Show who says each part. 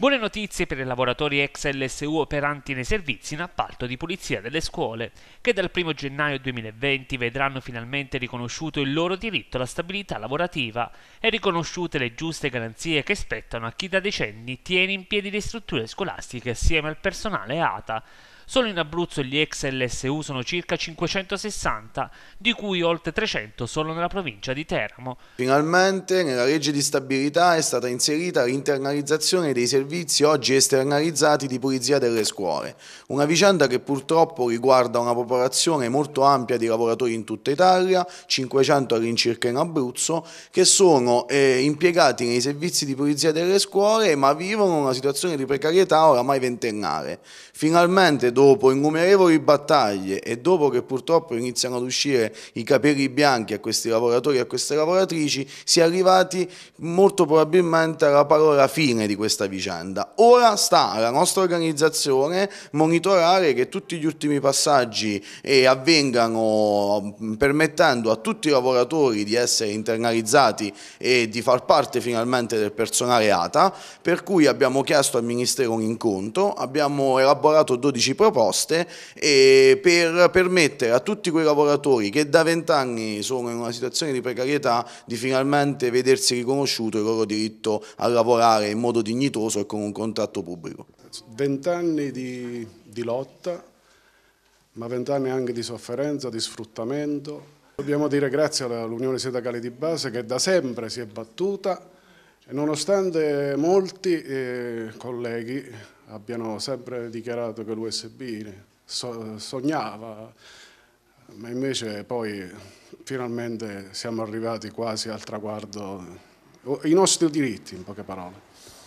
Speaker 1: Buone notizie per i lavoratori ex LSU operanti nei servizi in appalto di pulizia delle scuole, che dal 1 gennaio 2020 vedranno finalmente riconosciuto il loro diritto alla stabilità lavorativa e riconosciute le giuste garanzie che spettano a chi da decenni tiene in piedi le strutture scolastiche assieme al personale ATA Solo in Abruzzo gli ex LSU sono circa 560, di cui oltre 300 solo nella provincia di Teramo.
Speaker 2: Finalmente nella legge di stabilità è stata inserita l'internalizzazione dei servizi oggi esternalizzati di pulizia delle scuole, una vicenda che purtroppo riguarda una popolazione molto ampia di lavoratori in tutta Italia, 500 all'incirca in Abruzzo, che sono eh, impiegati nei servizi di pulizia delle scuole ma vivono una situazione di precarietà oramai ventennale. Finalmente dopo innumerevoli battaglie e dopo che purtroppo iniziano ad uscire i capelli bianchi a questi lavoratori e a queste lavoratrici, si è arrivati molto probabilmente alla parola fine di questa vicenda. Ora sta alla nostra organizzazione monitorare che tutti gli ultimi passaggi eh, avvengano permettendo a tutti i lavoratori di essere internalizzati e di far parte finalmente del personale ATA, per cui abbiamo chiesto al Ministero un incontro, abbiamo elaborato 12 proposte proposte per permettere a tutti quei lavoratori che da vent'anni sono in una situazione di precarietà di finalmente vedersi riconosciuto il loro diritto a lavorare in modo dignitoso e con un contratto pubblico.
Speaker 3: Vent'anni di, di lotta, ma vent'anni anche di sofferenza, di sfruttamento. Dobbiamo dire grazie all'Unione Sindacale di Base che da sempre si è battuta Nonostante molti eh, colleghi abbiano sempre dichiarato che l'USB sognava, ma invece poi finalmente siamo
Speaker 1: arrivati quasi al traguardo, i nostri diritti in poche parole.